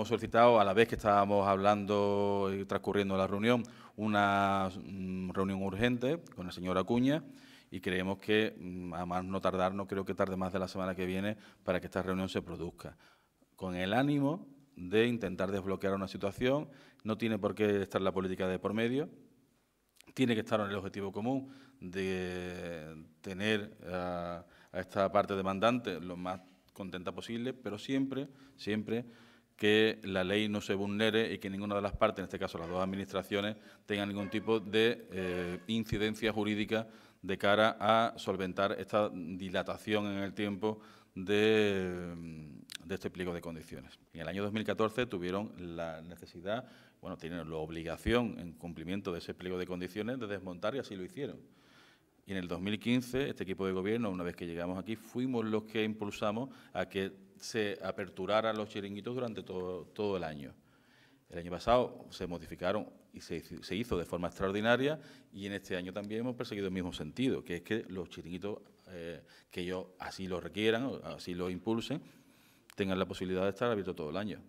Hemos solicitado, a la vez que estábamos hablando y transcurriendo la reunión, una mm, reunión urgente con la señora Acuña y creemos que, mm, a más no tardar, no creo que tarde más de la semana que viene para que esta reunión se produzca. Con el ánimo de intentar desbloquear una situación, no tiene por qué estar la política de por medio, tiene que estar en el objetivo común de tener eh, a esta parte demandante lo más contenta posible, pero siempre, siempre que la ley no se vulnere y que ninguna de las partes, en este caso las dos administraciones, tengan ningún tipo de eh, incidencia jurídica de cara a solventar esta dilatación en el tiempo de, de, este pliego de condiciones. En el año 2014 tuvieron la necesidad, bueno, tienen la obligación en cumplimiento de ese pliego de condiciones de desmontar y así lo hicieron. Y en el 2015, este equipo de gobierno, una vez que llegamos aquí, fuimos los que impulsamos a que se aperturaran los chiringuitos durante todo, todo el año. El año pasado se modificaron y se, hizo de forma extraordinaria y en este año también hemos perseguido el mismo sentido, que es que los chiringuitos eh, que ellos así lo requieran, así lo impulsen, tengan la posibilidad de estar abiertos todo el año.